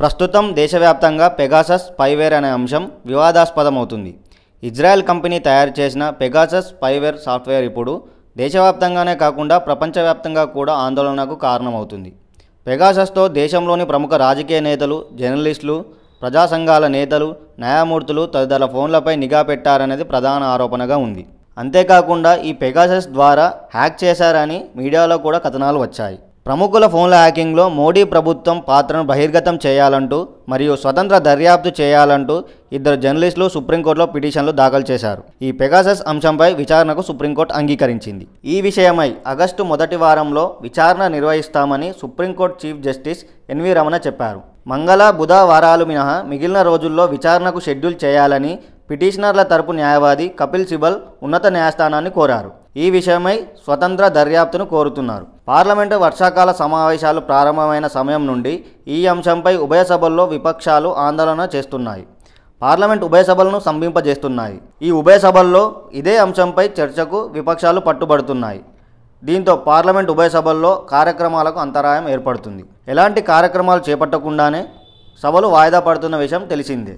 ప్రస్తుతం దేశవ్యాప్తంగా Pegasus spyware అనే అంశం వివాదాస్పదమవుతుంది ఇజ్రాయెల్ కంపెనీ తయారు చేసిన పెగాసస్ స్పైవేర్ సాఫ్ట్వేర్ ఇప్పుడు దేశవ్యాప్తంగానే కాకుండా ప్రపంచవ్యాప్తంగా కూడా ఆందోళనకు కారణమవుతుంది పెగాసస్తో దేశంలోని ప్రముఖ రాజకీయ నేతలు జర్నలిస్టులు ప్రజా సంఘాల నేతలు న్యాయమూర్తులు తదితర ఫోన్లపై నిఘా పెట్టారనేది ప్రధాన ఆరోపణగా ఉంది అంతేకాకుండా ఈ పెగాసస్ ద్వారా హ్యాక్ చేశారని మీడియాలో కూడా కథనాలు వచ్చాయి ప్రముఖుల ఫోన్ల హ్యాకింగ్లో మోడీ ప్రభుత్వం పాత్రను బహిర్గతం చేయాలంటూ మరియు స్వతంత్ర దర్యాప్తు చేయాలంటూ ఇద్దరు జర్నలిస్టులు సుప్రీంకోర్టులో పిటిషన్లు దాఖలు చేశారు ఈ పెగాసస్ అంశంపై విచారణకు సుప్రీంకోర్టు అంగీకరించింది ఈ విషయమై ఆగస్టు మొదటి వారంలో విచారణ నిర్వహిస్తామని supreme court chief justice N V Ramana చెప్పారు మంగళ బుధ వారాలు మినహా మిగిలిన రోజుల్లో విచారణకు షెడ్యూల్ చేయాలని పిటిషనర్ల తరపు న్యాయవాది కపిల్ సిబల్ ఉన్నత న్యాయస్థానాన్ని కోరారు ఈ విషయమై స్వతంత్ర దర్యాప్తును కోరుతున్నారు పార్లమెంటు వర్షాకాల సమావేశాలు ప్రారంభమైన సమయం నుండి ఈ అంశంపై ఉభయ సభల్లో విపక్షాలు ఆందోళన చేస్తున్నాయి పార్లమెంట్ ఉభయ సభలను సంభింపజేస్తున్నాయి ఈ ఉభయ సభల్లో ఇదే అంశంపై చర్చకు విపక్షాలు పట్టుబడుతున్నాయి దీంతో పార్లమెంట్ ఉభయ సభల్లో కార్యక్రమాలకు అంతరాయం ఏర్పడుతుంది ఎలాంటి కార్యక్రమాలు చేపట్టకుండానే సభలు వాయిదా పడుతున్న విషయం తెలిసిందే